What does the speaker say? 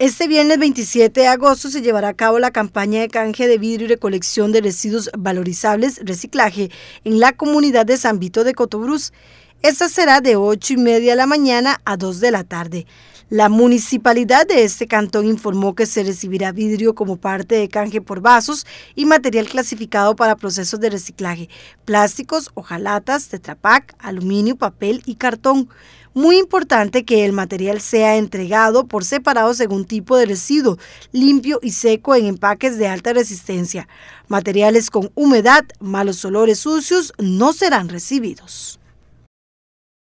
Este viernes 27 de agosto se llevará a cabo la campaña de canje de vidrio y recolección de residuos valorizables reciclaje en la comunidad de San Vito de Cotobruz. Esta será de 8 y media de la mañana a 2 de la tarde. La municipalidad de este cantón informó que se recibirá vidrio como parte de canje por vasos y material clasificado para procesos de reciclaje, plásticos, hojalatas, tetrapac, aluminio, papel y cartón. Muy importante que el material sea entregado por separado según tipo de residuo, limpio y seco en empaques de alta resistencia. Materiales con humedad, malos olores sucios no serán recibidos.